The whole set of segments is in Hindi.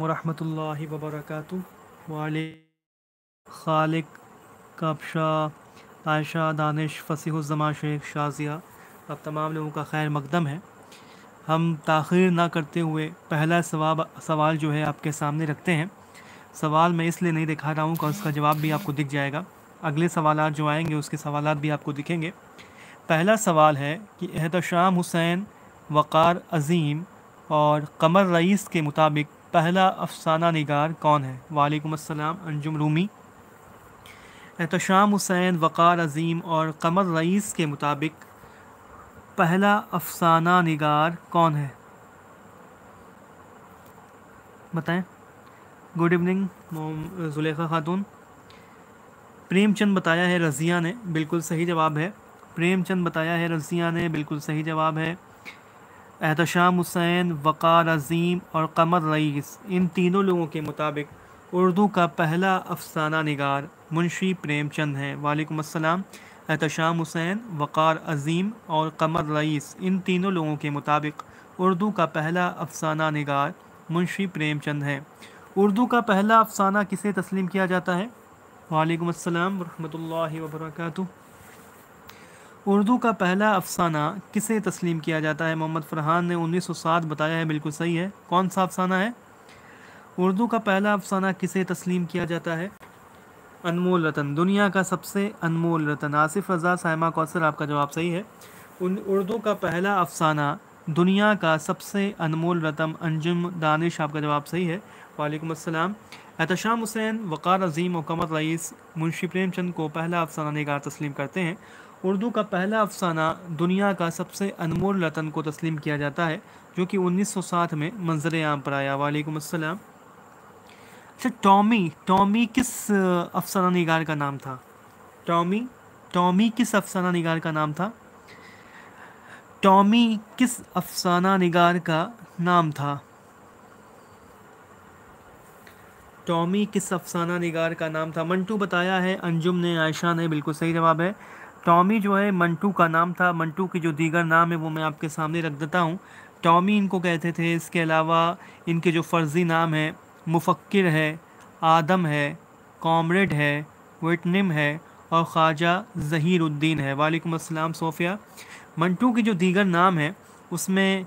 वरहमतुल्लाहि वबरकातु वाल खालिक काबशा आयशा दानिश फ़सीहुज़मा शेख शाजिया अब तमाम लोगों का खैर मकदम है हम तख़िर ना करते हुए पहला सवाब सवाल जो है आपके सामने रखते हैं सवाल मैं इसलिए नहीं दिखा रहा हूँ कि उसका जवाब भी आपको दिख जाएगा अगले सवाल जो आएंगे उसके सवाल भी आपको दिखेंगे पहला सवाल है कि एहतशाम हुसैन वक़ार अज़ीम और कमर रईस के मुताबिक पहला अफसाना निगार कौन है वालेकुम अस्सलाम अंजुम रूमी एहतशाम हुसैन वक़ार अज़ीम और कमर रईस के मुताबिक पहला अफसाना निगार कौन है बताएं गुड इवनिंग मोम जुलेखा खातून प्रेमचंद बताया है रज़िया ने बिल्कुल सही जवाब है प्रेमचंद बताया है रज़िया ने बिल्कुल सही जवाब है एहतशाम हुसैन वक़ार अज़ीम और कमर रईस इन तीनों लोगों के मुताबिक उर्दू का पहला अफसाना नगार मुंशी प्रेमचंद हैं वालेकुम अस्सलाम एहतशाम हुसैन वक़ार अज़ीम और कमर रईस इन तीनों लोगों के मुताबिक उर्दू का पहला अफसाना नगार मुंशी प्रेमचंद हैं उर्दू का पहला अफसाना किसे तस्लीम किया जाता है वालेकुम अस्सलाम वरहमतुल्लाहि वबरकatuh उर्दू का पहला अफसाना किसे तस्लीम किया जाता है मोहम्मद फरहान ने 1907 बताया है बिल्कुल सही है कौन सा अफसाना है उर्दू का पहला अफसाना किसे तस्लीम किया जाता है अनमोल रतन दुनिया का सबसे अनमोल रतन आसिफ रजा सायमा कौसर आपका जवाब सही है उन उर्दू का पहला अफसाना दुनिया का सबसे अनमोल रतन अंजुम दानिश आपका जवाब सही है वालेकुम अस्सलाम एहतशाम हुसैन वक़ार अजीम और कमर रईस मुंशी प्रेमचंद को पहला अफसाना निगार तस्लीम करते हैं उर्दू का पहला अफसाना दुनिया का सबसे अनमोल रतन को तस्लीम किया जाता है जो कि 1907 में मंजर आम पर आया वालेकुम अस्सलाम अच्छा टॉमी टॉमी किस अफसाना निगार का नाम था टॉमी टॉमी किस अफसाना निगार का नाम था टॉमी किस अफसाना निगार का नाम था टॉमी किस अफसाना निगार का नाम था मंटू बताया है अंजुम ने आयशा ने बिल्कुल सही जवाब है टॉमी जो है मंटू का नाम था मंटू के जो दीगर नाम है वो मैं आपके सामने रख देता हूँ टॉमी इनको कहते थे इसके अलावा इनके जो फ़र्ज़ी नाम हैं मुफक्र है आदम है कॉमरेड है वटनम है और ख्वाजा ज़हीरुद्दीन है वालेकुम अस्सलाम सोफिया मंटू के जो दीगर नाम है उसमें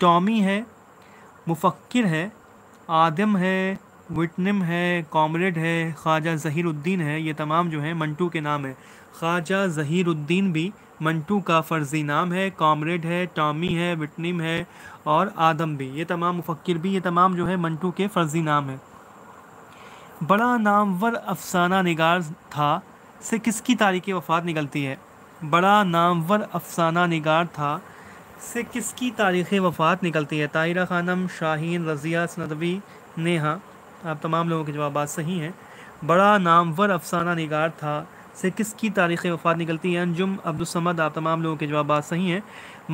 टॉमी है मुफक्र है आदम है वटनम है कॉमरेड है ख्वाजा ज़हीरुद्दीन है ये तमाम जो हैं मंटू के नाम हैं ख्वाजा ज़हीरुद्दीन भी मंटू का फ़र्जी नाम है कॉमरेड है टॉमी है विटनिम है और आदम भी ये तमाम मुफक्र भी ये तमाम जो है मंटू के फ़र्जी नाम है बड़ा नामवर अफसाना निगार था से किसकी तारीख वफ़ात निकलती है बड़ा नामवर अफसाना निगार था से किसकी तारीख वफ़ात निकलती है ताहिरा खानम शाहीन रज़िया सनदवी नेहा आप तमाम लोगों के जवाब सही हैं बड़ा नामवर अफसाना निगार था से किसकी तारीख़ वफ़ात निकलती है अंजुम अब्दुलसमद आप तमाम लोगों के जवाब सही हैं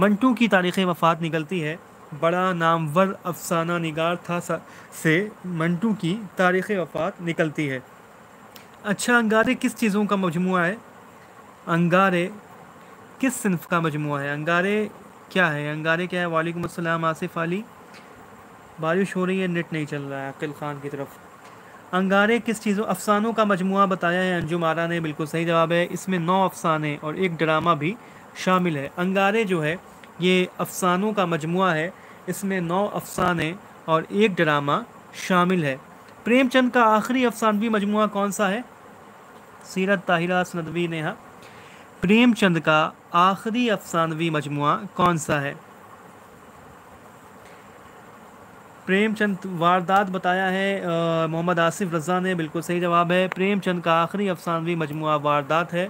मंटू की तारीख़ वफ़ात निकलती है बड़ा नामवर अफसाना निगार था से मंटू की तारीख़ वफ़ात निकलती है अच्छा अंगारे किस चीज़ों का मजमू है अंगारे किस सिनफ का मजमू है अंगारे क्या है अंगारे क्या है वालेकुम असलम आसिफ अली बारिश हो रही है नेट नहीं चल रहा है अकिल ख़ान की तरफ अंगारे किस चीज़ों अफसानों का मजमु बताया है अंजुम आरा ने बिल्कुल सही जवाब है इसमें नौ अफसाने और एक ड्रामा भी शामिल है अंगारे जो है ये अफसानों का मजमु है इसमें नौ अफसाने और एक ड्रामा शामिल है प्रेमचंद का आखिरी अफसानवी मजमु कौन सा है सीरत ताहिरा सनदवी नेहा प्रेमचंद का आखिरी अफसानवी मजमु कौन सा है प्रेमचंद वारदात बताया है मोहम्मद आसिफ रजा ने बिल्कुल सही जवाब है प्रेमचंद का आखिरी अफसानवी मजमु वारदात है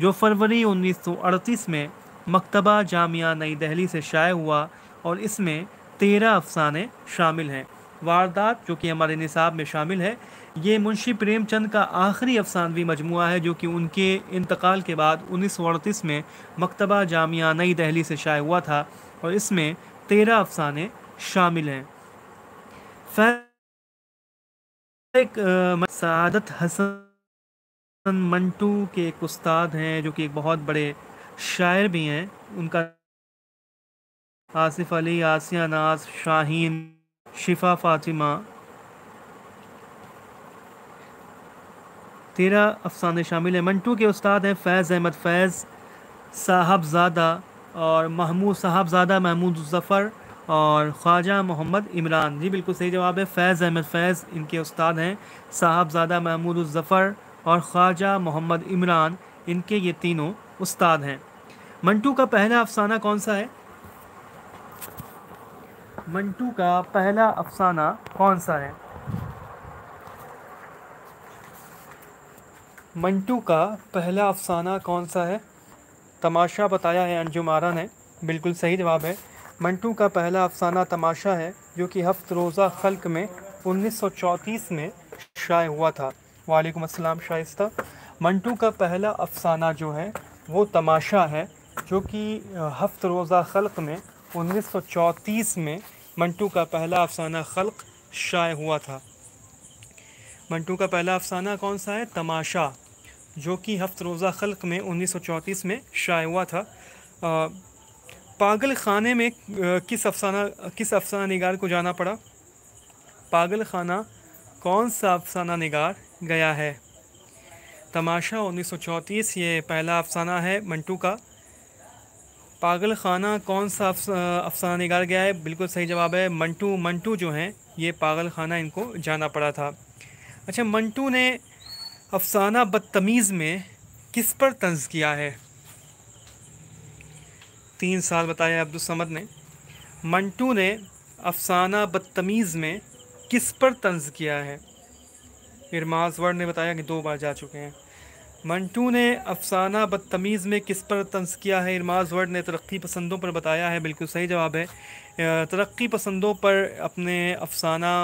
जो फरवरी 1938 में मकतबा जामिया नई दहली से शाये हुआ और इसमें तेरह अफसाने शामिल हैं वारदात जो कि हमारे निसाब में शामिल है ये मुंशी प्रेमचंद का आखिरी अफसानवी मजमू है जो कि उनके इंतकाल के बाद अड़तीस में मकतबा जामिया नई दहली से शाये हुआ था और इसमें तेरह अफसाने शामिल हैं एक सादत हसन मंटू के एक उस्ताद हैं जो कि एक बहुत बड़े शायर भी हैं उनका आसिफ अली आसिया नाज शाहीन शिफा फातिमा तेरह अफसाने शामिल हैं मंटू के उस्ताद हैं फैज़ अहमद फैज़ साहबजादा और महमूद साहबजादा महमूद ज़फ़र और ख्वाजा मोहम्मद इमरान जी बिल्कुल सही जवाब है फैज़ अहमद फैज़ इनके उस्ताद हैं साहबजादा महमूद ज़फ़र और ख्वाजा मोहम्मद इमरान इनके ये तीनों उस्ताद हैं मंटू का पहला अफसाना कौन सा है मंटू का पहला अफसाना कौन सा है मंटू का पहला अफसाना कौन सा है तमाशा बताया है अंजुमारा ने बिल्कुल सही जवाब है मंटू का पहला अफसाना तमाशा है जो कि हफ्त रोज़ा खल्क में 1934 में शाये हुआ था वालेकुम अस्सलाम शाइस्ता मंटू का पहला अफसाना जो है वो तमाशा है जो कि हफ्त रोज़ा खल्क में 1934 में मंटू का पहला अफसाना खल्क शाये हुआ था मंटू का पहला अफसाना कौन सा है तमाशा जो कि हफ्त रोज़ा खल्क में 1934 में शाये हुआ था आ, पागल खाने में किस अफसाना किस अफसाना निगार को जाना पड़ा पागल खाना कौन सा अफसाना निगार गया है तमाशा 1934 ये पहला अफसाना है मंटू का पागल खाना कौन सा अफसाना निगार गया है बिल्कुल सही जवाब है मंटू मंटू जो हैं ये पागल खाना इनको जाना पड़ा था अच्छा मंटू ने अफसाना बदतमीज़ में किस पर तंज किया है तीन साल बताया अब्दुलसमद ने मंटू ने अफसाना बदतमीज़ में किस पर तंज किया है इरमाज वर्ड ने बताया कि दो बार जा चुके हैं मंटू ने अफसाना बदतमीज़ में किस पर तंज किया है इरमाज वर्ड ने तरक्की पसंदों पर बताया है बिल्कुल सही जवाब है तरक्की पसंदों पर अपने अफसाना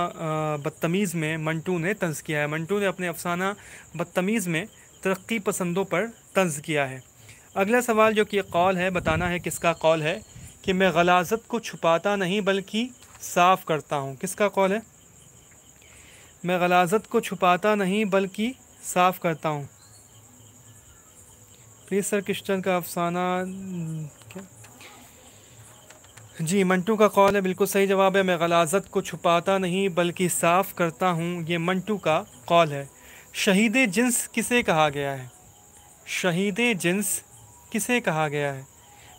बदतमीज़ में मंटू ने तंज किया है मंटू ने अपने अफसाना बदतमीज़ में तरक्की पसंदों पर तंज किया है अगला सवाल जो कि कॉल है बताना है किसका कॉल है कि मैं गलाजत को छुपाता नहीं बल्कि साफ़ करता हूँ किसका कॉल है मैं गलाजत को छुपाता नहीं बल्कि साफ़ करता हूँ प्लीज़ सर किश्तन का अफसाना जी मंटू का कॉल है बिल्कुल सही जवाब है मैं गलाजत को छुपाता नहीं बल्कि साफ़ करता हूँ ये मंटू का कॉल है शहीद जिन्स किसे कहा गया है शहीद जिन्स किसे कहा गया है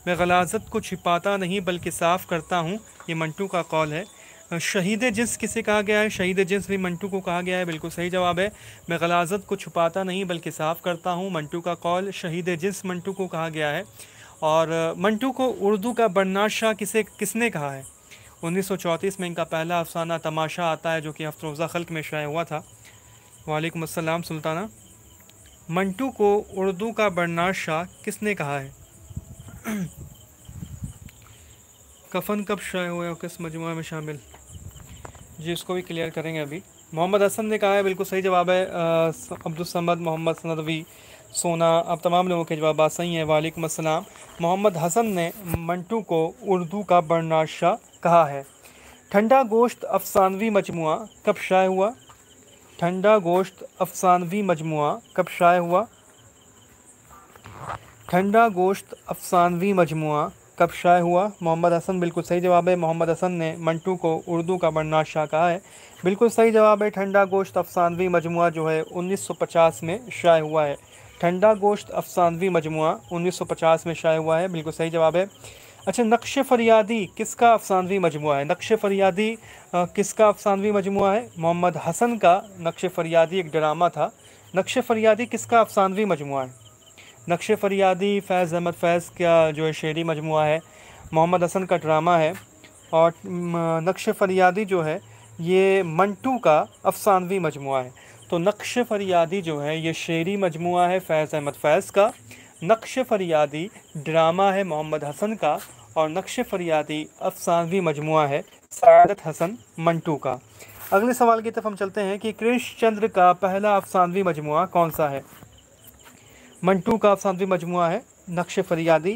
मैं गलाजत को छिपाता नहीं बल्कि साफ़ करता हूँ ये मंटू का कॉल है शहीद जिस किसे कहा गया है शहीद जिस भी मंटू को कहा गया है बिल्कुल सही जवाब है मैं गलाजत को छुपाता नहीं बल्कि साफ़ करता हूँ मंटू का कॉल शहीद जिस मंटू को कहा गया है और मंटू को उर्दू का बरनाशा किसे किसने कहा है 1934 में इनका पहला अफसाना तमाशा आता है जो कि हफ्तरोज़ा खल्क में शाये हुआ था वालेकुम असलम सुल्ताना मंटू को उर्दू का बरनार शाह किसने कहा है कफन कब शाये हुए और किस मजमू में शामिल जी इसको भी क्लियर करेंगे अभी मोहम्मद हसन ने कहा है बिल्कुल सही जवाब है अब्दुलसमद मोहम्मद सनदवी सोना अब तमाम लोगों के जवाब सही हैं वालेकुम अस्सलाम मोहम्मद हसन ने मंटू को उर्दू का शाह कहा है ठंडा गोश्त अफसानवी मजमु कब शाये हुआ ठंडा गोश्त अफसानवी मजमु कब शाये हुआ ठंडा गोश्त अफसानवी मजमु कब शाये हुआ मोहम्मद हसन बिल्कुल सही जवाब है मोहम्मद हसन ने मंटू को उर्दू का बरनाथ शाह कहा है बिल्कुल सही जवाब है ठंडा गोश्त अफसानवी मजमु जो है 1950 में शाये हुआ है ठंडा गोश्त अफसानवी मजमु 1950 में शाये हुआ है बिल्कुल सही जवाब है अच्छा नक्श फरियादी किसका अफसानवी मजमु है नक्श फरियादी किसका अफसानवी मजमु है मोहम्मद हसन का नक्श फरियादी एक ड्रामा था नक्श फरियादी किसका अफसानवी मजमु है नक्श फरियादी फैज़ अहमद फैज़ का जो है शेरी मजमु है मोहम्मद हसन का ड्रामा है और नक्श फरियादी जो है ये मंटू का अफसानवी मजमु है तो नक्श फरियादी जो है ये शेरी मजमु है फैज़ अहमद फैज़ का नक्श फरियादी ड्रामा है मोहम्मद हसन का और नक्श फरियादी अफसानवी मजमू है सदत हसन मंटू का अगले सवाल की तरफ हम चलते हैं कि कृष्ण चंद्र का पहला अफसानवी मजमु कौन सा है मंटू का अफसानवी मजमु है नक्श फरियादी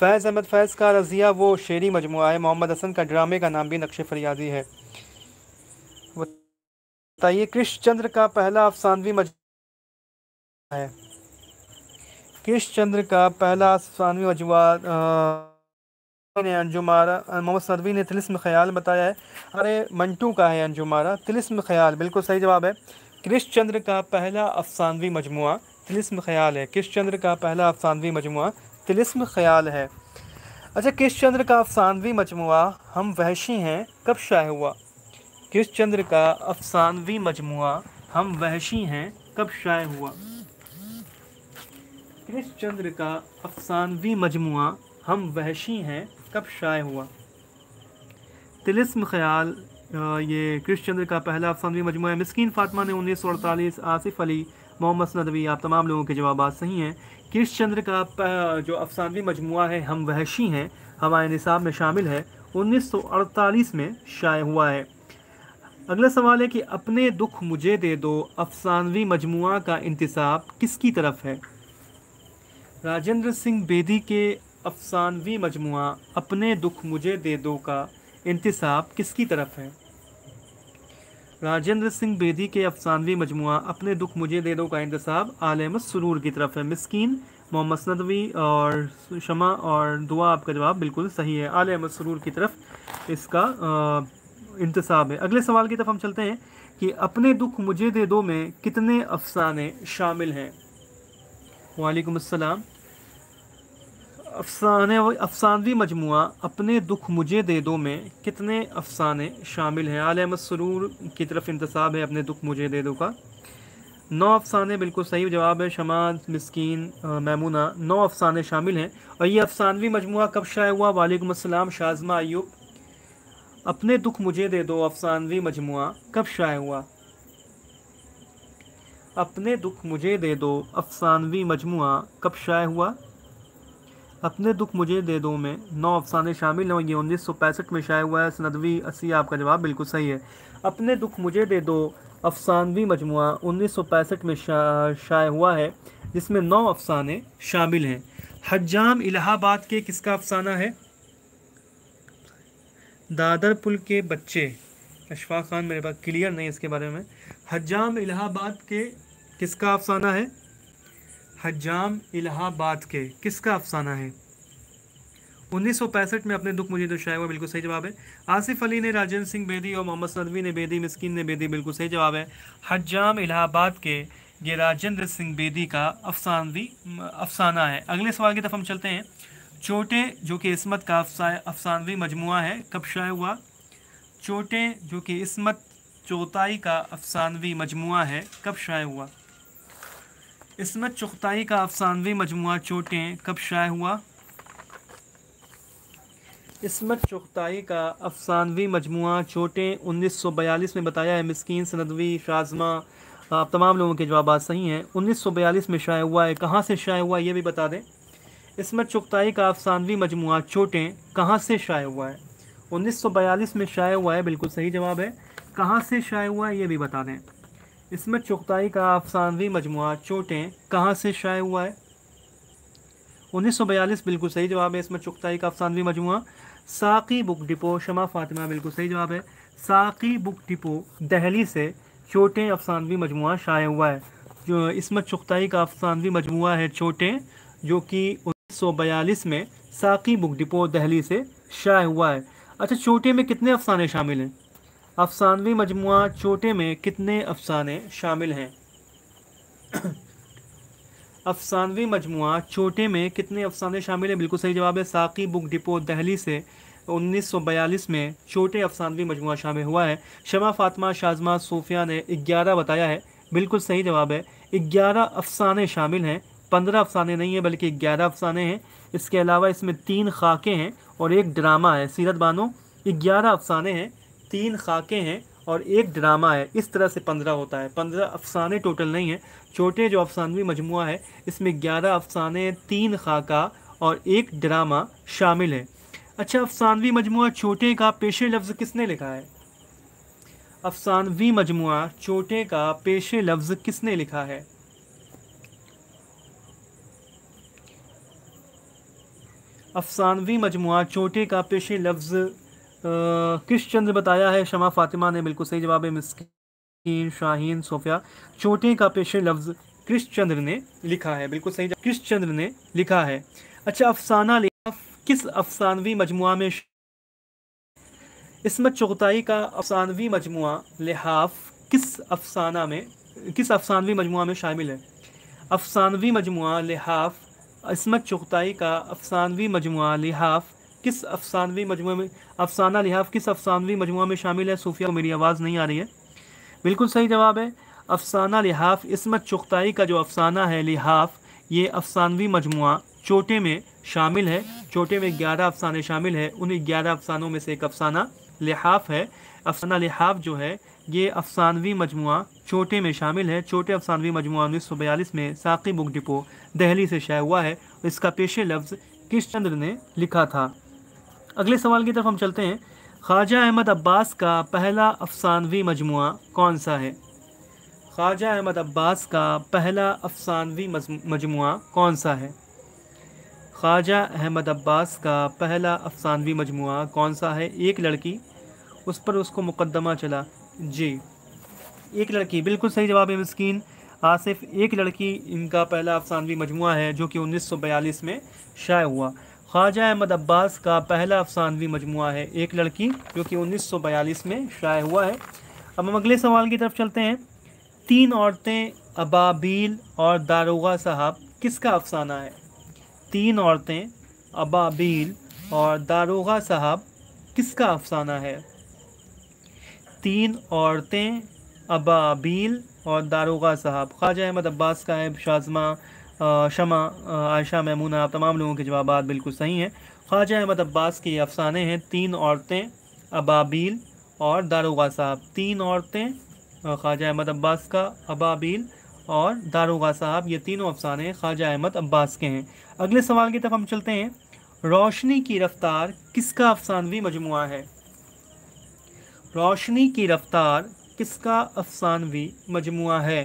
फैज़ अहमद फैज़ का रज़िया वो शेरी मजमु है मोहम्मद हसन का ड्रामे का नाम भी नक्श फरियादी है बताइए कृष्ण चंद्र का पहला अफसानवी मजमु है कृष्ण चंद्र का पहला सानवी वजूद ने अंजुमारा मोहम्मद सदवी ने तिलस्म ख्याल बताया है अरे मंटू का है अंजुमारा तिलस्म ख्याल बिल्कुल सही जवाब है कृष्ण चंद्र का पहला अफसानवी मजमु तिलस्म ख्याल है कृष्ण चंद्र का पहला अफसानवी मजमु तिलस्म ख्याल है अच्छा कृष्ण चंद्र का अफसानवी मजमु हम वहशी हैं कब शाये हुआ कृष्ण चंद्र का अफसानवी मजमु हम वहशी हैं कब शाये हुआ चंद्र का अफसानवी मजमु हम वहशी हैं कब शाये हुआ तिलिस्म ख्याल ये चंद्र का पहला अफसानवी मजमु है मिसकीन फातमा ने उन्नीस सौ अड़तालीस आसिफ अली मोहम्मद नदवी आप तमाम लोगों के जवाब सही हैं कृष्ण चंद्र का जो अफसानवी मजमु है हम वहशी हैं हमारे निसाब में शामिल है 1948 में शाये हुआ है अगला सवाल है कि अपने दुख मुझे दे दो अफसानवी मजमु का इंतसाब किसकी तरफ है राजेंद्र सिंह बेदी के अफसानवी मजमु अपने दुख मुझे दे दो का इंतसाब किसकी तरफ है राजेंद्र सिंह बेदी के अफसानवी मजमु अपने दुख मुझे दे दो का इंतसाब आलम सुरूर की तरफ है मिसकीन मोहम्मद नदवी और शमा और दुआ आपका जवाब बिल्कुल सही है आल अहमद सुरूर की तरफ इसका इंतसाब है अगले सवाल की तरफ हम चलते हैं कि अपने दुख मुझे दे दो में कितने अफसाने शामिल हैं वालेकुम अस्सलाम अफसाने अफसानवी मजमू अपने दुख मुझे दे दो में कितने अफसाने शामिल हैं आल अहमद सरूर की तरफ इंतसाब है अपने दुख मुझे दे दो का नौ अफसाने बिल्कुल सही जवाब है शमाद मस्किन मैमूना नौ अफसाने शामिल हैं और ये अफसानवी मजमू कब शाय हुआ वालेकुम असलम शाजमा अयूब अपने दुख मुझे दे दो अफसानवी मजमू कब शाय हुआ अपने दुख मुझे दे दो अफसानवी मजमू कब शाये हुआ अपने दुख मुझे दे दो में नौ अफसाने शामिल हों ये उन्नीस सौ पैंसठ में शाया हुआ है सनदवी अस्सी आपका जवाब बिल्कुल सही है अपने दुख मुझे दे दो अफसानवी मजमु उन्नीस सौ पैंसठ में शाये शाया हुआ है जिसमें नौ अफसाने शामिल हैं हजाम इलाहाबाद के किसका अफसाना है दादर पुल के बच्चे अशफाक खान मेरे पास क्लियर नहीं इसके बारे में हजाम इलाहाबाद के किसका अफसाना है हजाम इलाहाबाद के किसका अफसाना है 1965 में अपने दुख मुझे तो हुआ बिल्कुल सही जवाब है आसिफ अली ने राजेंद्र सिंह बेदी और मोहम्मद सदवी ने बेदी मिसकिन ने बेदी बिल्कुल सही जवाब है हजाम इलाहाबाद के ये राजेंद्र सिंह बेदी का अफसानवी अफसाना है अगले सवाल की तरफ हम चलते हैं चोटे जो कि इसमत का अफसानवी मजमू है कब शाय हुआ चोटे जो कि इसमत चौथाई का अफसानवी मजमू है कब शाय हुआ इसमें चुगताई का अफसानवी मजमू चोटें कब शाये हुआ इसमत चुगताई का अफसानवी मजमू चोटें उन्नीस सौ बयालीस में बताया है मस्किन सनदवी शाजमा आप तमाम लोगों के जवाब सही हैं उन्नीस सौ बयालीस में शाये हुआ है कहाँ से शाये हुआ है ये भी बता दें इसमत चुगताई का अफसानवी मजमू चोटें कहाँ से शाये हुआ है उन्नीस सौ बयालीस में शाये हुआ है बिल्कुल सही जवाब है कहाँ से शाये हुआ है ये भी बता दें इसमें चुगताई का अफसानवी मजमु चोटें कहाँ से शाये हुआ है 1942 बिल्कुल सही जवाब है इसमें चुगताई का अफसानवी मजमु साकी बुक डिपो शमा फातिमा बिल्कुल सही जवाब है साकी बुक डिपो दहली से चोटें अफसानवी मजमु शाये हुआ है जो इसमें चुगताई का अफसानवी मजमु है चोटें जो कि 1942 में साकी बुक डिपो दहली से शाये हुआ है अच्छा चोटे में कितने अफसाने शामिल हैं अफसानवी मजमु चोटे में कितने अफसाने शामिल हैं अफसानवी मजमु चोटे में कितने अफसाने शामिल हैं बिल्कुल सही जवाब है साकी बुक डिपो दहली से 1942 में छोटे अफसानवी मजमु शामिल हुआ है शमा फातमा शाजमा सूफिया ने 11 बताया है बिल्कुल सही जवाब है 11 अफसाने शामिल हैं 15 अफसाने नहीं हैं बल्कि 11 अफसाने हैं इसके अलावा इसमें तीन खाके हैं और एक ड्रामा है सीरत बानो ग्यारह अफसाने हैं तीन खाके हैं और एक ड्रामा है इस तरह से पंद्रह होता है पंद्रह अफसाने टोटल नहीं हैं छोटे जो अफसानवी मजमु है इसमें ग्यारह अफसाने तीन खाका और एक ड्रामा शामिल है अच्छा अफसानवी मजमु छोटे का पेशे लफ्ज़ किसने लिखा है अफसानवी मजमु छोटे का पेशे लफ्ज़ किसने लिखा है अफसानवी मजमु छोटे का पेशे लफ्ज़ किश चंद्र बताया है शमा फातिमा ने बिल्कुल सही जवाब है मिस्किन शाहीन सोफिया चोटी का पेशे लफ्ज़ कृष्ण चंद्र ने लिखा है बिल्कुल सही कृष्ण चंद्र ने लिखा है अच्छा अफसाना किस अफसानवी मजमु में इसमत चौथाई का अफसानवी मजमु लिहाफ किस अफसाना में किस अफसानवी मजमु में शामिल है अफसानवी मजमु लिहाफ इसमत चौथाई का अफसानवी मजमु लिहाफ किस अफसानवी मजमू में अफसाना लिहाफ किस अफसानवी मजमू में शामिल है सूफिया को मेरी आवाज़ नहीं आ रही है बिल्कुल सही जवाब है अफसाना लिहाफ इसमत चुख्ताई का जो अफसाना है लिहाफ ये अफसानवी मजमू चोटे में शामिल है चोटे में ग्यारह अफसाने शामिल है उन ग्यारह अफसानों में से एक अफसाना लिहाफ है अफसाना लिहाफ जो है ये अफसानवी मजमू चोटे में शामिल है चोटे अफसानवी मजमू उन्नीस सौ बयालीस में साकी बुक डिपो दहली से शाया हुआ है इसका पेशे लफ्ज़ चंद्र ने लिखा था अगले सवाल की तरफ हम चलते हैं ख्वाजा अहमद अब्बास का पहला अफसानवी मजमु कौन सा है ख्वाजा अहमद अब्बास का पहला अफसानवी मजमु कौन सा है ख्वाजा अहमद अब्बास का पहला अफसानवी मजमु कौन सा है एक लड़की उस पर उसको मुकदमा चला जी एक लड़की बिल्कुल सही जवाब है मस्किन आसिफ एक लड़की इनका पहला अफसानवी मजमु है जो कि 1942 में शाया हुआ ख्वाजा अहमद अब्बास का पहला अफसानवी मजमु है एक लड़की जो कि 1942 में शाये हुआ है अब हम अगले सवाल की तरफ चलते हैं तीन औरतें अबाबील और दारोगा साहब किसका अफसाना है तीन औरतें अबाबील और दारोगा साहब किसका अफसाना है तीन औरतें अबाबील और दारोगा साहब ख्वाजा अहमद अब्बास का है शाजमा शमा आयशा ममूना आप तमाम लोगों के जवाब बिल्कुल सही हैं ख्वाजा अहमद अब्बास के ये अफसाने हैं तीन औरतें अबाबील और दारोगा साहब तीन औरतें ख्वाजा अहमद अब्बास का अबाबील और दारोगा साहब ये तीनों अफसाने ख्वाजा अहमद अब्बास के हैं अगले सवाल की तरफ हम चलते हैं रोशनी की रफ्तार किसका अफसानवी मजमु है रोशनी की रफ्तार किसका अफसानवी मजमु है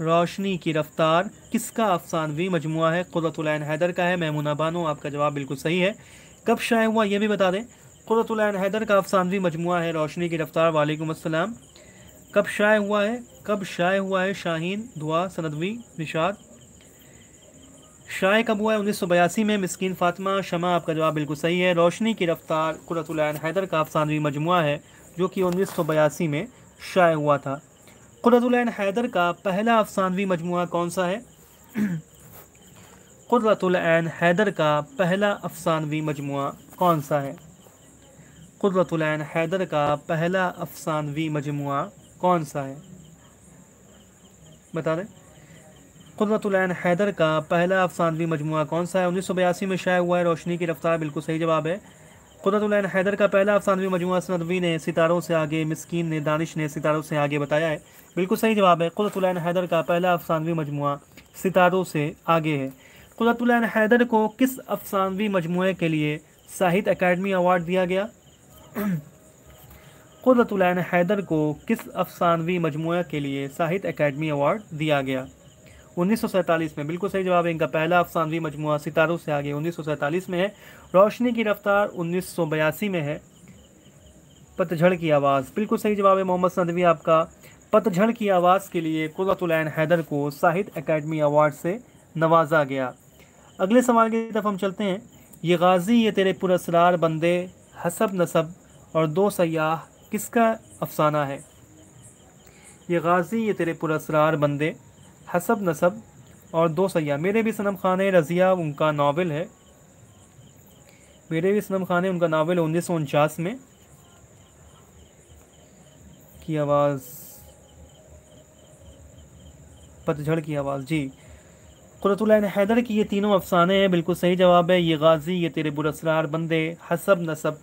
रोशनी की रफ्तार किसका अफसानवी मजमू है कुरतुलैन हैदर का है महमूना बानो आपका जवाब बिल्कुल सही है कब शाये हुआ यह भी बता दें कुरतुलैन हैदर का अफसानवी मजमू है रोशनी की रफ्तार वालेकुम असलम कब शाये हुआ है कब शाये हुआ है शाहीन दुआ सनदवी निषाद शाये कब हुआ है उन्नीस सौ बयासी में मस्किन फातमा शमा आपका जवाब बिल्कुल सही है रोशनी की रफ्तार कुरतुलैन हैदर का अफसानवी मजमू है जो कि उन्नीस सौ बयासी में शाये हुआ था क़ुरतुलैन हैदर का पहला अफसानवी मजमु कौन सा है क़ुरतुलैन हैदर का पहला अफसानवी मजमु कौन सा है क़ुरतुलैन हैदर का पहला अफसानवी मजमु कौन सा है बता दें क़ुरतुलैन हैदर का पहला अफसानवी मजमु कौन सा है उन्नीस सौ बयासी में शाया हुआ है रोशनी की रफ्तार बिल्कुल सही जवाब है कुदरतुल्लान हैदर का पहला अफसानवी मजमू सनदवी ने सितारों से आगे मिसकीन ने दानिश ने सितारों से आगे बताया है बिल्कुल सही जवाब है कुदरतुल्लान हैदर का पहला अफसानवी मजमु सितारों से आगे है कुदरतुल्लान हैदर को किस अफसानवी मजमू के लिए साहित्य अकेडमी अवार्ड दिया गया कुदरतुल्लान हैदर को किस अफसानवी मजमू के लिए साहित्य अकेडमी अवार्ड दिया गया उन्नीस में बिल्कुल सही जवाब है इनका पहला अफसानवी मजमु सितारों से आगे उन्नीस में है रोशनी की रफ्तार उन्नीस में है पतझड़ की आवाज़ बिल्कुल सही जवाब है मोहम्मद सदवी आपका पतझड़ की आवाज़ के लिए कुरतुलैन हैदर को साहित्य अकेडमी अवार्ड से नवाजा गया अगले सवाल की तरफ हम चलते हैं ये गाजी ये तेरे पुरसरार बंदे हसब नसब और दो सयाह किसका अफसाना है ये गाजी ये तेरे पुरसरार बंदे हसब नसब और दो सयाह मेरे भी सनम खान रज़िया उनका नावल है मेरे भी सनम खान उनका नावल उन्नीस सौ उनचास में की आवाज़ पतझड़ की आवाज़ जी कुरतुल्लान हैदर की ये तीनों अफसाने हैं बिल्कुल सही जवाब है ये गाजी ये तेरे बुरसरार बंदे हसब नसब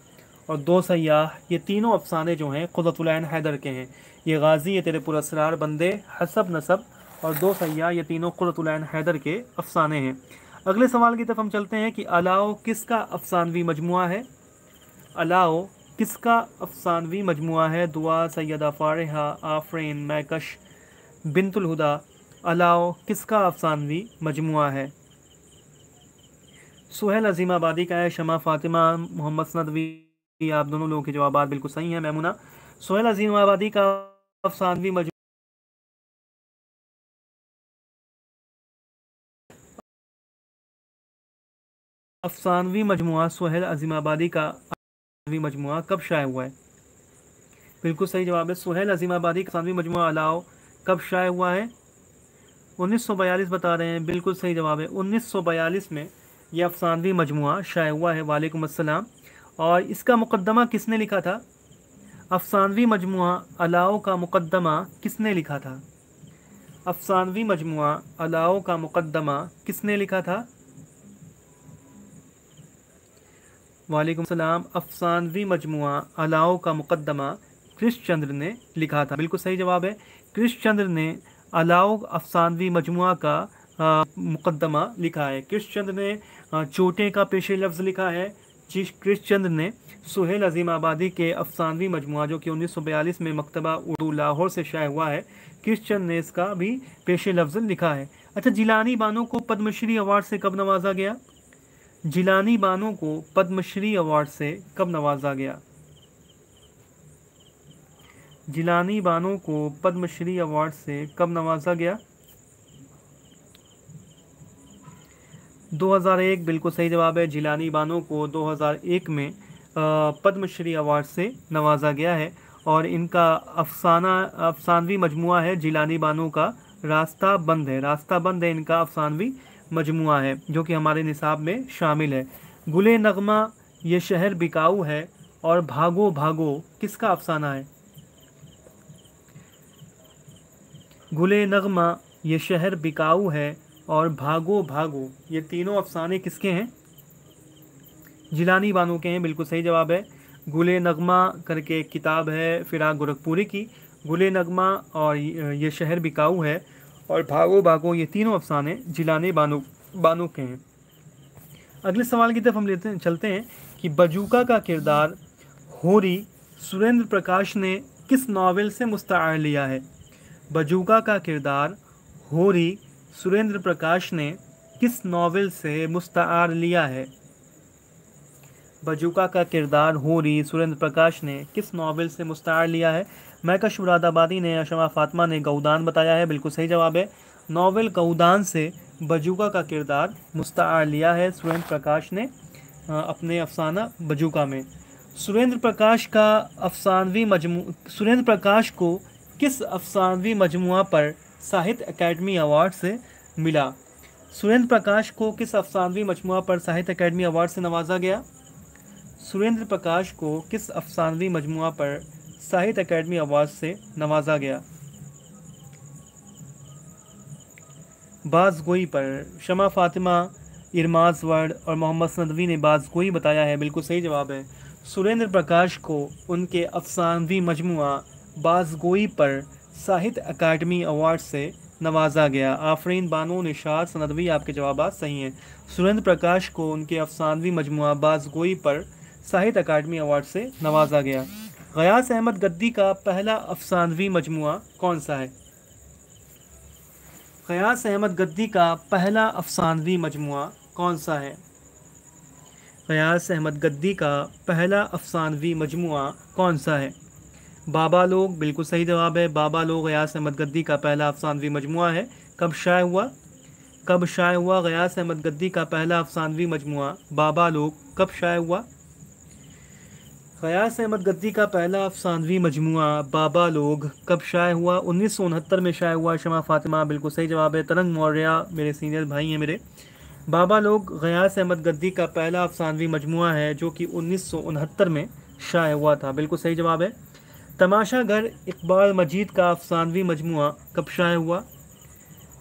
और दो सयाह ये तीनों अफसाने जो हैं कुरतुल्लान हैदर के हैं ये गाजी ये तेरे पुरसरार बंदे हसब नसब और दो सयाह ये तीनों कुरतुलैन हैदर के अफसाने हैं अगले सवाल की तरफ हम चलते हैं कि अलाओ किसका अफसानवी मजमु है अलाओ किसका अफसानवी मजमु है दुआ सैद फ़ारहा आफरीन मैकश बिनतुलहुदा अलाओ किसका अफसानवी मजमु है सुहेल अजीम आबादी का है शमा फ़ातिमा मोहम्मद सनदवी आप दोनों लोगों के जवाब बिल्कुल सही हैं मैमुना सोहेल अजीम आबादी का अफसानवी मजमु अफसानवी मजमू अजीम आबादी का अफसानवी कब शाये हुआ है बिल्कुल सही जवाब है सुहेल अजीमाबादी का अफसानवी मजमू अलाव कब शाये हुआ है 1942 बता रहे हैं बिल्कुल सही जवाब है 1942 में यह अफसानवी मजमू शाये हुआ है वालेकुम अस्सलाम और इसका मुकदमा किसने लिखा था अफसानवी मजमू अलाओ का मुकदमा किसने लिखा था अफसानवी मजमू अलाओ का मुकदमा किसने लिखा था वालेकुम सलाम अफसानवी मजमु अलाओ का मुकदमा कृष्ण चंद्र ने लिखा था बिल्कुल सही जवाब है कृष्ण चंद्र ने अलाओ अफसानवी मजमु का मुकदमा लिखा है कृष्ण चंद्र ने चोटे का पेशे लफ्ज़ लिखा है जिस कृष्ण चंद्र ने सुहेल अजीम आबादी के अफसानवी मजमु जो कि 1942 में मकतबा उर्दू लाहौर से शाये हुआ है कृष्ण चंद्र ने इसका भी पेशे लफ्ज़ लिखा है अच्छा जिलानी बानो को पद्मश्री अवार्ड से कब नवाजा गया जिलानी बानो को पद्मश्री अवार्ड से कब नवाजा गया जिलानी बानो को पद्मश्री अवार्ड से कब नवाजा गया 2001 बिल्कुल सही जवाब है जिलानी बानो को 2001 में पद्मश्री अवार्ड से नवाजा गया है और इनका अफसाना अफसानवी मजमु है जिलानी बानो का रास्ता बंद है रास्ता बंद है इनका अफसानवी मजमु है जो कि हमारे निसाब में शामिल है गुले नगमा ये शहर बिकाऊ है और भागो भागो किसका अफसाना है गुले नगमा ये शहर बिकाऊ है और भागो भागो ये तीनों अफसाने किसके हैं जिलानी बानो के हैं बिल्कुल सही जवाब है गुले नगमा करके एक किताब है फिराक गोरखपुरी की गुले नगमा और ये शहर बिकाऊ है और भागो भागो ये तीनों अफसाने जिलाने बानो बानो के हैं अगले सवाल की तरफ हम लेते हैं चलते हैं कि बजूका का किरदार होरी सुरेंद्र प्रकाश ने किस नावल से मुस्तार लिया है बजूका का किरदार होरी सुरेंद्र प्रकाश ने किस नावल से मुस्तार लिया है बजूका का किरदार होरी सुरेंद्र प्रकाश ने किस नावल से मुस्तार लिया है मैकश मुरादाबादी ने अशमा फातमा ने गऊदान बताया है बिल्कुल सही जवाब है नावल गऊदान से बजूका का किरदार मुस्तार लिया है सुरेंद्र प्रकाश ने अपने अफसाना बजूका में सुरेंद्र प्रकाश का अफसानवी मजमू सुरेंद्र प्रकाश को किस अफसानवी मजमु पर साहित्य अकेडमी अवार्ड से मिला सुरेंद्र प्रकाश को किस अफसानवी मजमु पर साहित्य अकेडमी अवार्ड से नवाजा गया सुरेंद्र प्रकाश को किस अफसानवी मजमु पर साहित्य अकादमी अवार्ड से नवाजा गया बाजगोई पर शमा फातिमा इरमाज वर्ड और मोहम्मद सदवी ने बाजगोई बताया है बिल्कुल सही जवाब है सुरेंद्र प्रकाश को उनके अफसानवी मजमू बाजगोई पर साहित्य अकादमी अवार्ड से नवाजा गया आफरीन बानो निशाद सनदवी आपके जवाब सही हैं सुरेंद्र प्रकाश को उनके अफसानवी मजमु बाजगोई पर साहित्य अकादमी अवार्ड से नवाजा गया गयास अहमद गद्दी का पहला अफसानवी मजमु कौन सा है गयास अहमद गद्दी का पहला अफसानवी मजमु कौन सा है गयास अहमद गद्दी का पहला अफसानवी मजमु कौन सा है बाबा लोग बिल्कुल सही जवाब है बाबा लोग गयास अहमद गद्दी का पहला अफसानवी मजमु है कब शाय हुआ कब शाय हुआ गयास अहमद गद्दी का पहला अफसानवी मजमु बाबा लोग कब शाय हुआ फ़यास अहमद गद्दी का पहला अफसानवी मजमू बाबा लोग कब शाये हुआ उन्नीस सौ उनहत्तर में शाये हुआ शमा फातिमा बिल्कुल सही जवाब है तरंग मौर्य मेरे सीनियर भाई हैं मेरे बाबा लोग गयास अहमद गद्दी का पहला अफसानवी मजमू है जो कि उन्नीस सौ उनहत्तर में शाये हुआ था बिल्कुल सही जवाब है तमाशा घर इकबाल मजीद का अफसानवी मजमू कब शाये हुआ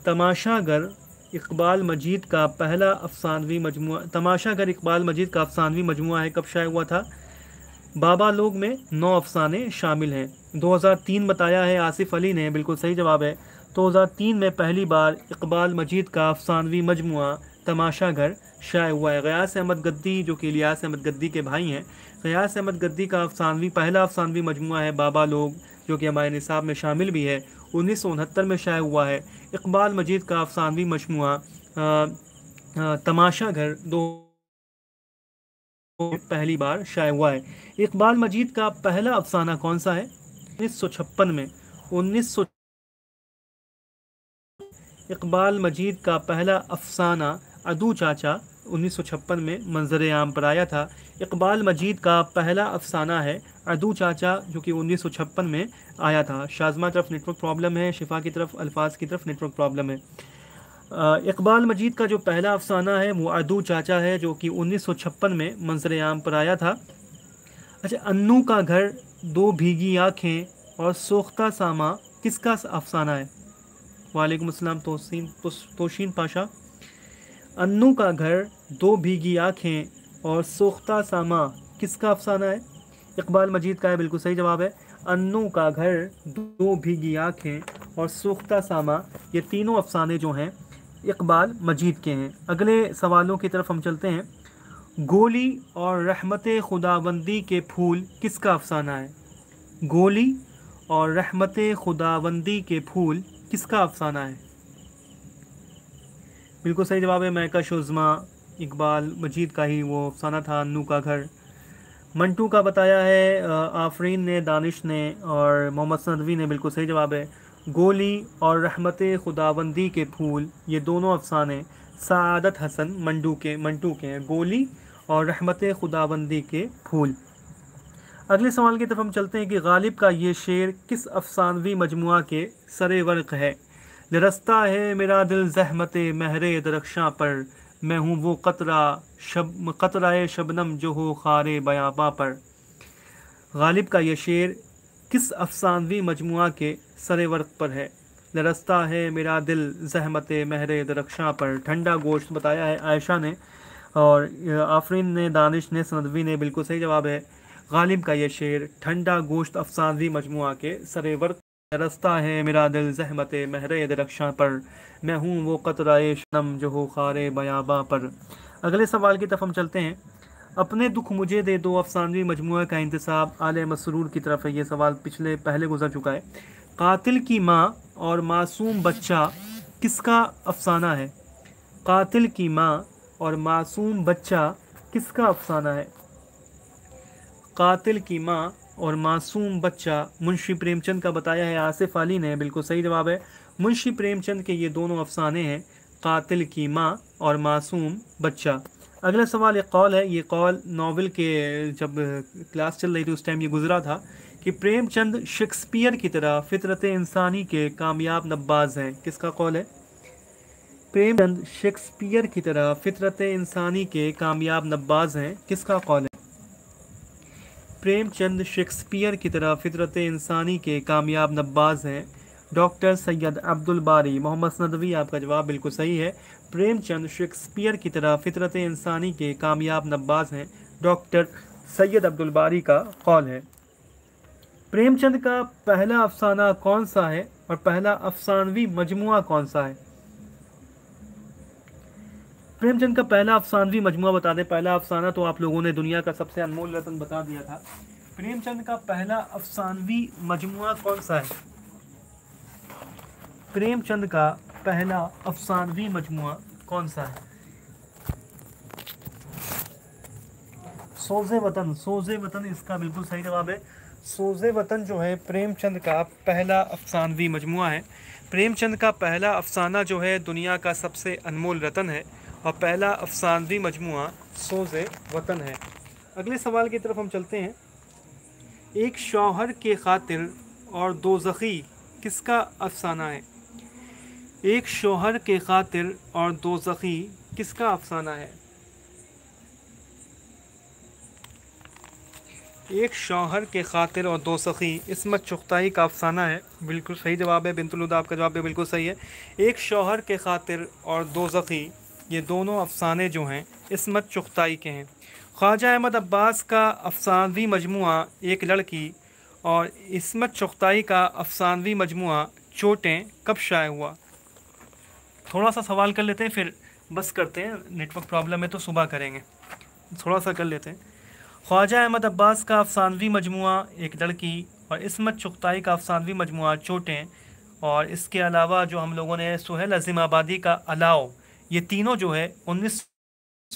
तमाशा घर इकबाल मजीद का पहला अफसानवी मजमू तमाशा घर इकबाल मजीद का अफसानवी मजमू है कब शाये हुआ था बाबा लोग में नौ अफसाने शामिल हैं 2003 बताया है आसिफ अली ने बिल्कुल सही जवाब है 2003 में पहली बार इकबाल मजीद का अफसानवी मजमु तमाशा घर शाये हुआ है गयास अहमद गद्दी जो कि लियास अहमद गद्दी के भाई हैं गयास अहमद गद्दी का अफसानवी पहला अफसानवी मजमु है बाबा लोग जो कि हमारे निसाब में शामिल भी है उन्नीस में शाये हुआ है इकबाल मजीद का अफसानवी मजमु तमाशा घर दो पहली बार शाय हुआ है इकबाल मजीद का पहला अफसाना कौन सा है उन्नीस सौ छप्पन में उन्नीस सौ इकबाल मजीद का पहला अफसाना अदू चाचा उन्नीस सौ छप्पन में मंजर आम पर आया था इकबाल मजीद का पहला अफसाना है अदू चाचा जो कि उन्नीस सौ छप्पन में आया था शाजमा तरफ नेटवर्क प्रॉब्लम है शिफा की तरफ अल्फाज की तरफ नेटवर्क प्रॉब्लम है इकबाल मजीद का जो पहला अफसाना है अदू चाचा है जो कि 1956 में मंजर आम पर आया था अच्छा अन्नू का घर दो भीगी आँखें और सोख्ता सामा किसका अफसाना है वालेकुम अस्सलाम तोसीन तोशीन पाशा अन्नू का घर दो भीगी आँखें और सोख्ता सामा किसका अफसाना है इकबाल मजीद का है बिल्कुल सही जवाब है अन्नू का घर दो भीगी आँखें और सोख्ता सामा ये तीनों अफसाने जो हैं इकबाल मजीद के हैं अगले सवालों की तरफ हम चलते हैं गोली और रहमत खुदाबंदी के फूल किसका अफसाना है गोली और रहमत खुदाबंदी के फूल किसका अफसाना है बिल्कुल सही जवाब है मैका शुज़मा इकबाल मजीद का ही वो अफसाना था अनू का घर मंटू का बताया है आफरीन ने दानिश ने और मोहम्मद सदवी ने बिल्कुल सही जवाब है गोली और रहमत खुदाबंदी के फूल ये दोनों अफसाने सदत हसन मंडू के मंटू के हैं गोली और रहमत खुदाबंदी के फूल अगले सवाल की तरफ हम चलते हैं कि गालिब का ये शेर किस अफसानवी मजमु के सरे वर्क है लरस्ता है मेरा दिल जहमत महरे दरख्शां पर मैं हूँ वो कतरा शब कतरा शबनम जो हो खारे बयाबा पर गालिब का यह शेर किस अफसानवी मजमु के सरे वर्क पर है लरसता है मेरा दिल जहमत महरे दरक्षा पर ठंडा गोश्त बताया है आयशा ने और आफरीन ने दानिश ने सनदवी ने बिल्कुल सही जवाब है गालिब का यह शेर ठंडा गोश्त अफसानवी मजमु के सरे वर्क रस्ता है मेरा दिल जहमत महरे दरक्षा पर मैं हूँ वो कतराए शनम जो हो खारे बयाबा पर अगले सवाल की तरफ हम चलते हैं अपने दुख मुझे दे दो अफसानवी मजमु का इंतसाब आल मसरूर की तरफ है ये सवाल पिछले पहले गुजर चुका है कातिल की माँ और मासूम बच्चा किसका अफसाना है कातिल की माँ और मासूम बच्चा किसका अफसाना है कातिल की माँ और मासूम बच्चा मुंशी प्रेमचंद का बताया है आसिफ अली ने बिल्कुल सही जवाब है मुंशी प्रेमचंद के ये दोनों अफसाने हैं कातिल की माँ और मासूम बच्चा अगला सवाल एक कॉल है ये कॉल नावल के जब क्लास चल रही थी उस टाइम ये गुजरा था कि प्रेमचंद शेक्सपियर की तरह फितरत इंसानी के कामयाब नब्बाज हैं किसका कॉल है प्रेमचंद शेक्सपियर की तरह फितरत इंसानी के कामयाब नब्बाज हैं किसका कॉल है प्रेमचंद शेक्सपियर की तरह फितरत इंसानी के कामयाब नब्बाज हैं डॉक्टर सैयद अब्दुल बारी मोहम्मद नदवी आपका जवाब बिल्कुल सही है प्रेमचंद शेक्सपियर की तरह फितरत इंसानी के कामयाब नब्बाज हैं डॉक्टर सैयद अब्दुल बारी का कौल है प्रेमचंद का पहला अफसाना कौन सा है और पहला अफसानवी मजमु कौन सा है प्रेमचंद का पहला अफसानवी मजमु बता दें पहला अफसाना तो आप लोगों ने दुनिया का सबसे अनमोल रतन बता दिया था प्रेमचंद का पहला अफसानवी मजमु कौन सा है प्रेमचंद का पहला अफसानवी मजमु कौन सा है सोजे वतन सोजे वतन इसका बिल्कुल सही जवाब है सोज वतन जो है प्रेमचंद का पहला अफसानवी मजमु है प्रेमचंद का पहला अफसाना जो है दुनिया का सबसे अनमोल रतन है और पहला अफसानवी मजमु सोज वतन है अगले सवाल की तरफ हम चलते हैं एक शौहर के खातिर और दो जख़ी किसका अफसाना है एक शोहर के खातिर और दो जखी किसका अफसाना है एक शौहर के खातिर और दो सखी इसमत चुख्ताई का अफसाना है बिल्कुल सही जवाब है बिनतुलदा आपका जवाब भी बिल्कुल सही है एक शौहर के खातिर और दो सखी ये दोनों अफसाने जो हैं इसमत चुख्ताई के हैं ख्वाजा अहमद अब्बास का अफसानवी मजमू एक लड़की और इसमत चुख्ताई का अफसानवी मजमू चोटें कब शाये हुआ थोड़ा सा सवाल कर लेते हैं फिर बस करते हैं नेटवर्क प्रॉब्लम है तो सुबह करेंगे थोड़ा सा कर लेते हैं ख्वाजा अहमद अब्बास का अफसानवी मजमू एक लड़की और इसमत चुगताई का अफसानवी मजमू चोटें और इसके अलावा जो हम लोगों ने सुहेल अजीम आबादी का अलाव ये तीनों जो है उन्नीस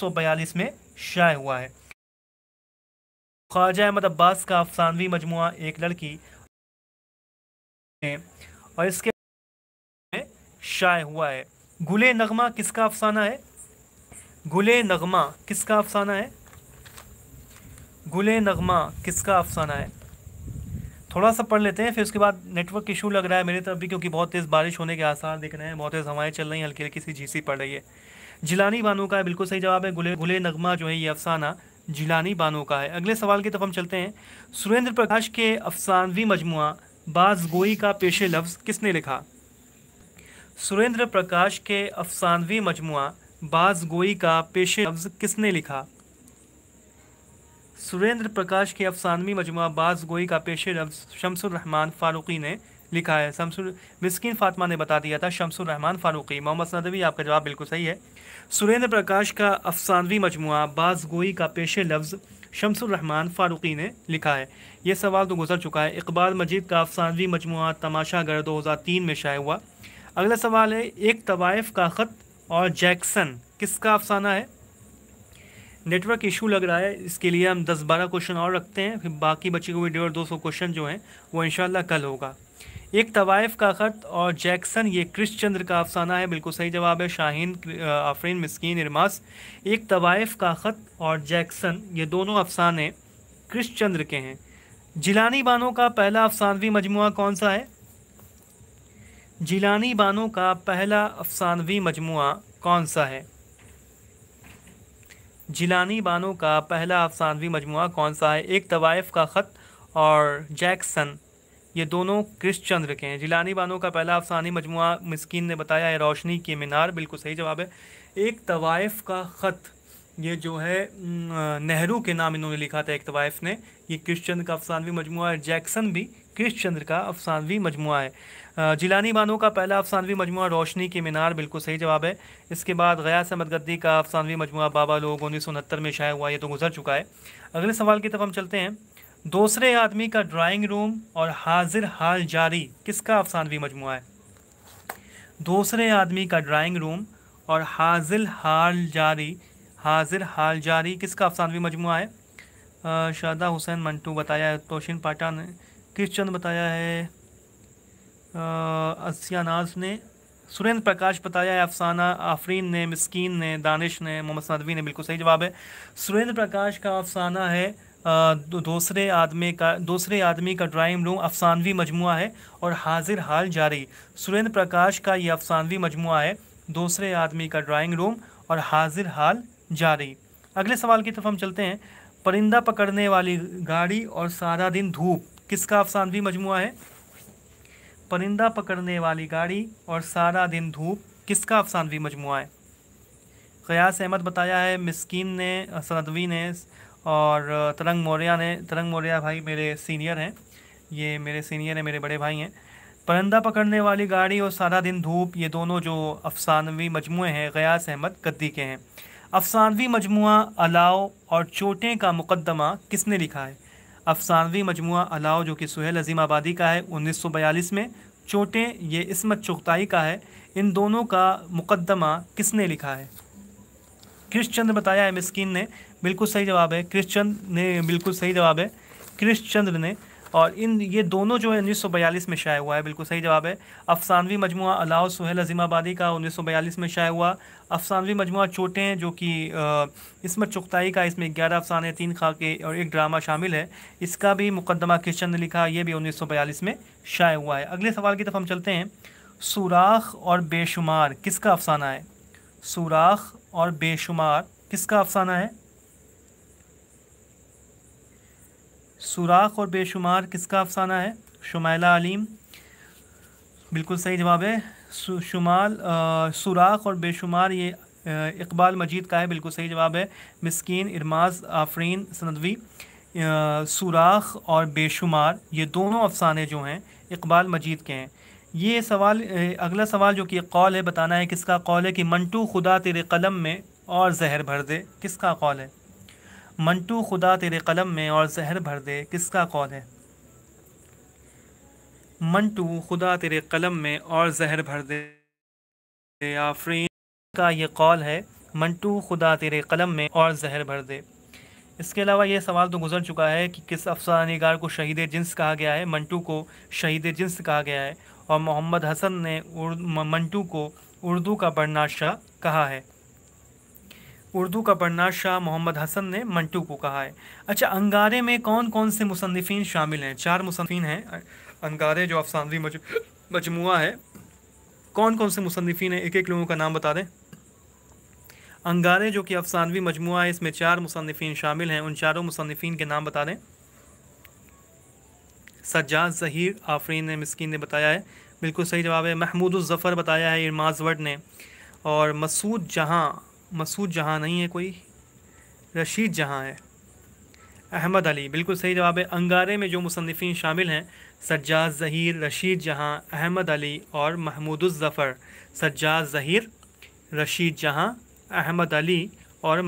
सौ बयालीस में शाये हुआ है ख्वाजा अहमद अब्बास का अफसानवी मजमू एक लड़की और इसके शाये हुआ है गुले नगमा किसका अफसाना है गुले नगमा किसका अफसाना है गुले नगमा किसका अफसाना है थोड़ा सा पढ़ लेते हैं फिर उसके बाद नेटवर्क इशू लग रहा है मेरे तरफ भी क्योंकि बहुत तेज़ बारिश होने के आसार दिख रहे हैं बहुत तेज़ हवाएं चल रही हैं हल्की हल्की सी झीसी पड़ रही है जिलानी बानो का है बिल्कुल सही जवाब है गुले गुले नगमा जो है ये अफसाना जिलानी बानो का है अगले सवाल की तरफ हम चलते हैं सुरेंद्र प्रकाश के अफसानवी मजमु गोई का पेशे लफ्ज़ किसने लिखा सुरेंद्र प्रकाश के अफसानवी मजमुआ गोई का पेश लफ्ज़ किसने लिखा सुरेंद्र प्रकाश के अफसानवी मजमुआ गोई का पेश लफ्ज़ शमसुररहमान फ़ारूकी ने लिखा है शमसुर मिसकिन फातमा ने बता दिया था शमसुररहमान फ़ारूकी मोहम्मद नदवी आपका जवाब बिल्कुल सही है सुरेंद्र प्रकाश का अफसानवी मजमुआ गोई का पेश लफ्ज़ शमसुररहमान फ़ारूकी ने लिखा है यह सवाल तो गुजर चुका है इकबाल मजीद का अफसानवी मजमु तमाशा गर दो हज़ार तीन में शाये हुआ अगला सवाल है एक तवाइफ का ख़त और जैक्सन किसका अफसाना है नेटवर्क इशू लग रहा है इसके लिए हम 10 बारह क्वेश्चन और रखते हैं फिर बाकी बचे हुए डेढ़ दो सौ क्वेश्चन जो हैं वो इन कल होगा एक तवाइफ का ख़त और जैक्सन ये चंद्र का अफसाना है बिल्कुल सही जवाब है शाहीन आफरीन मस्किन इरमास एक तवाइफ का ख़त और जैक्सन ये दोनों अफसाने चंद्र के हैं जिलानी बानों का पहला अफसानवी मजमु कौन सा है जिलानी बानों का पहला अफसानवी मजमू कौन सा है जिलानी बानों का पहला अफसानवी मजमू कौन सा है एक तवायफ़ का ख़त और जैक्सन ये दोनों कृष्णचंद्र चंद्र के हैं जिलानी बानों का पहला अफसानी मजमू मस्किन ने बताया है रोशनी के मीनार बिल्कुल सही जवाब है एक तवायफ का ख़त ये जो है नेहरू के नाम इन्होंने लिखा था एक तवायफ ने ये कृष्णचंद्र का अफसानवी मजमू है जैक्सन भी कृष्णचंद्र चंद्र का अफसानवी मजमू है जिलानी बानो का पहला अफसानवी मजमू रोशनी की मीनार बिल्कुल सही जवाब है इसके बाद गयास अहमद गद्दी का अफसानवी मजमू बाबा लोग उन्नीस सौ उनहत्तर में शाया हुआ ये तो गुजर चुका है अगले सवाल की तरफ हम चलते हैं दूसरे आदमी का ड्राइंग रूम और हाजिर हाल जारी किसका अफसानवी मजमू है दूसरे आदमी का ड्राइंग रूम और हाजिल हाल जारी हाजिर हाल जारी किसका अफसानवी मजमू है शादा हुसैन मंटू बताया है तोशिन पाटा ने किस चंद बताया है असयानाज ने सुरेंद्र प्रकाश बताया है अफसाना आफरीन ने मस्किन ने दानिश ने मोहम्मद सदवी ने बिल्कुल सही जवाब है सुरेंद्र प्रकाश का अफसाना है दूसरे आदमी का दूसरे आदमी का ड्राइंग रूम अफसानवी मजमु है और हाजिर हाल जारी सुरेंद्र प्रकाश का ये अफसानवी मजमु है दूसरे आदमी का ड्राइंग रूम और हाजिर हाल जारी अगले सवाल की तरफ हम चलते हैं परिंदा पकड़ने वाली गाड़ी और सारा दिन धूप किसका अफसानवी मजमु है परिंदा पकड़ने वाली गाड़ी और सारा दिन धूप किसका अफसानवी मजमू है क़यास अहमद बताया है मिसकीन ने सनदवी ने और तरंग मौर्या ने तरंग मौर्या भाई मेरे सीनियर हैं ये मेरे सीनियर हैं मेरे बड़े भाई हैं परिंदा पकड़ने वाली गाड़ी और सारा दिन धूप ये दोनों जो अफसानवी मजमू हैं गयास अहमद गद्दी के हैं अफसानवी मजमू अलाव और चोटें का मुकदमा किसने लिखा है अफसानवी मजमू अलाव जो कि सुहेल अजीम आबादी का है 1942 में चोटें ये इसमत चुगताई का है इन दोनों का मुकदमा किसने लिखा है कृष्णचंद्र बताया है मिसकिन ने बिल्कुल सही जवाब है कृष्णचंद्र ने बिल्कुल सही जवाब है कृष्णचंद्र ने और इन ये दोनों जो है उन्नीस में शाया हुआ है बिल्कुल सही जवाब है अफसानवी मजमू अलाउ सुहेल आबादी का उन्नीस में शाया हुआ अफसानवी मजमू चोटें जो कि इसमत चुगताई का इसमें ग्यारह अफसाने तीन खाके और एक ड्रामा शामिल है इसका भी मुकदमा किशन ने लिखा ये भी उन्नीस में शाया हुआ है अगले सवाल की तरफ हम चलते हैं सुराख और बेशुमार किसका अफसाना है सुराख और बेशुमार किसका अफसाना है सुराख और बेशुमार किसका अफसाना है शुमैला अलीम बिल्कुल सही जवाब है शुमाल सुराख और बेशुमार ये इकबाल मजीद का है बिल्कुल सही जवाब है मिसकीन इरमाज आफरीन सनदवी सुराख और बेशुमार ये दोनों अफसाने जो हैं इकबाल मजीद के हैं ये सवाल अगला सवाल जो कि कौल है बताना है किसका कौल है कि मंटू खुदा तेरे कलम में और जहर भर दे किसका कौल है मंटू खुदा तेरे कलम में और जहर भर दे किसका कौल है मंटू खुदा तेरे कलम में और जहर भर दे आफरीन का ये कौल है मंटू खुदा तेरे कलम में और जहर भर दे इसके अलावा यह सवाल तो गुजर चुका है कि किस नगार को शहीद जिन्स कहा गया है मंटू को शहीद जिन्स कहा गया है और मोहम्मद हसन ने मंटू को उर्दू का बरनाशाह कहा है उर्दू का पढ़ना शाह मोहम्मद हसन ने मंटू को कहा है अच्छा अंगारे में कौन कौन से मुसनफिन शामिल हैं चार मुसनफिन हैं अंगारे जो अफसानवी मजमू है कौन कौन से मुसनफिन हैं एक एक लोगों का नाम बता दें अंगारे जो कि अफसानवी मजमू है इसमें चार मुसनफिन शामिल हैं उन चारों मुसनफिन के नाम बता दें सज्जाद जहीर आफरीन ने मिसकिन ने बताया है बिल्कुल सही जवाब है महमूद जफ़र बताया है इरमाज इरमाजवट ने और मसूद जहाँ मसूद जहाँ नहीं है कोई रशीद जहाँ है अहमद अली बिल्कुल सही जवाब है अंगारे में जो मुसनफ़ी शामिल हैं सज्जाद ज़हीर रशीद जहाँ अहमद अली और महमूदुलज़फ़र सज्जाद ज़हीर रशीद जहाँ अहमद अली और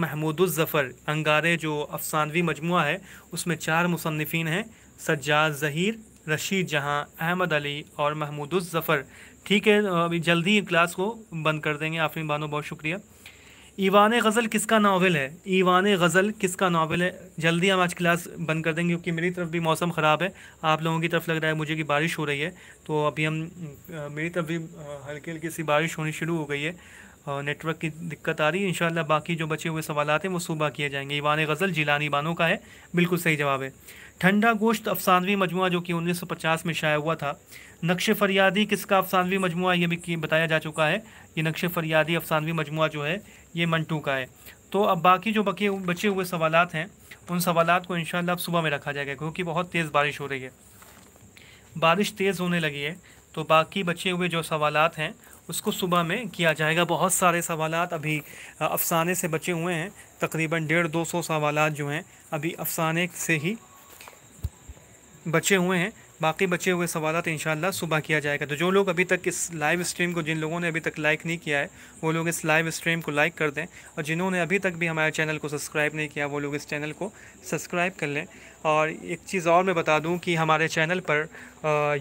जफ़र अंगारे जो अफसानवी मजमु है उसमें चार मुसनफ़ी हैं सज्जाद ज़हीर रशीद जहाँ अहमद अली और जफ़र ठीक है अभी जल्दी क्लास को बंद कर देंगे आफरीन बानो बहुत शुक्रिया ईवान गज़ल किसका नावल है ईवान गज़ल किसका नावल है जल्दी हम आज क्लास बंद कर देंगे क्योंकि मेरी तरफ भी मौसम ख़राब है आप लोगों की तरफ लग रहा है मुझे कि बारिश हो रही है तो अभी हम मेरी तरफ भी हल्की हल्की सी बारिश होनी शुरू हो गई है नेटवर्क की दिक्कत आ रही है इंशाल्लाह बाकी जो बचे हुए सवाल हैं वो सुबह किए जाएंगे ईवान गज़ल जिलानी बानों का है बिल्कुल सही जवाब है ठंडा गोश्त अफसानवी मजमू जो कि 1950 में शाया हुआ था नक्श फरियादी किसका अफसानवी मजमू ये भी बताया जा चुका है ये नक्श फरियादी अफसानवी मजमू जो है ये मंटू का है तो अब बाकी जो बचे बचे हुए सवाल हैं उन सवाल को इन अब सुबह में रखा जाएगा क्योंकि बहुत तेज़ बारिश हो रही है बारिश तेज़ होने लगी है तो बाकी बचे हुए जो सवाल हैं उसको सुबह में किया जाएगा बहुत सारे सवाल अभी अफसाने से बचे हुए हैं तकरीबन डेढ़ दो सौ सवाल जो हैं अभी अफसाने से ही बचे हुए हैं बाकी बचे हुए सवाल इन शाला सुबह किया जाएगा तो जो लोग अभी तक इस लाइव स्ट्रीम को जिन लोगों ने अभी तक लाइक नहीं किया है वो लोग इस लाइव स्ट्रीम को लाइक कर दें और जिन्होंने अभी तक भी हमारे चैनल को सब्सक्राइब नहीं किया वो लोग इस चैनल को सब्सक्राइब कर लें और एक चीज़ और मैं बता दूं कि हमारे चैनल पर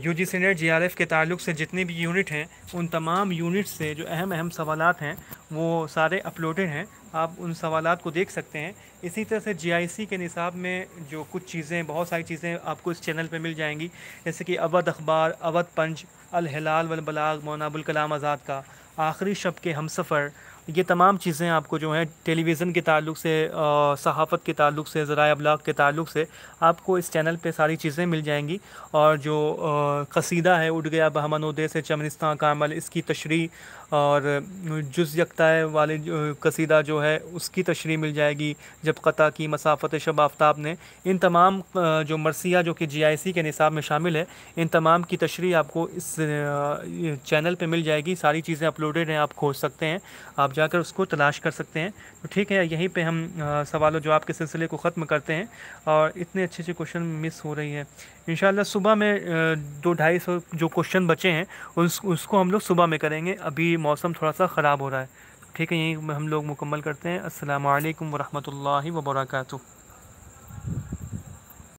U G senior J R F के ताल्लुक से जितने भी यूनिट हैं उन तमाम यूनिट से जो अहम अहम सवाल हैं वो सारे अपलोडेड हैं आप उन सवाल को देख सकते हैं इसी तरह से जी के निसाब में जो कुछ चीज़ें बहुत सारी चीज़ें आपको इस चैनल पर मिल जाएंगी जैसे कि अवध अखबार अवध पंज अल हिलाल वल बलाग मौनाबुल कलाम आज़ाद का आखिरी शब के हम सफ़र ये तमाम चीज़ें आपको जो है टेलीविज़न के ताल्लुक से सहाफ़त के ताल्लुक से ज़रा अबलाग के ताल्लुक से आपको इस चैनल पे सारी चीज़ें मिल जाएंगी और जो आ, कसीदा है उठ गया बहमन दे से चमनिस्तान कामल इसकी तशरी और जुज़ यकताए वाले कसीदा जो है उसकी तशरी मिल जाएगी जब क़ता की मसाफत शब आफ्ताब ने इन तमाम जो मरसिया जो कि जी आई सी के निसाब में शामिल है इन तमाम की तशरी आपको इस चैनल पर मिल जाएगी सारी चीज़ें अपलोडेड हैं आप खोज सकते हैं आप जाकर उसको तलाश कर सकते हैं तो ठीक है यहीं पर हम सवाल जवाब के सिलसिले को ख़त्म करते हैं और इतने अच्छे अच्छे क्वेश्चन मिस हो रही है इन सुबह में दो ढाई सौ जो क्वेश्चन बचे हैं उस उसको हम लोग सुबह में करेंगे अभी मौसम थोड़ा सा ख़राब हो रहा है ठीक है यहीं हम लोग मुकम्मल करते हैं असल वरहमल वर्का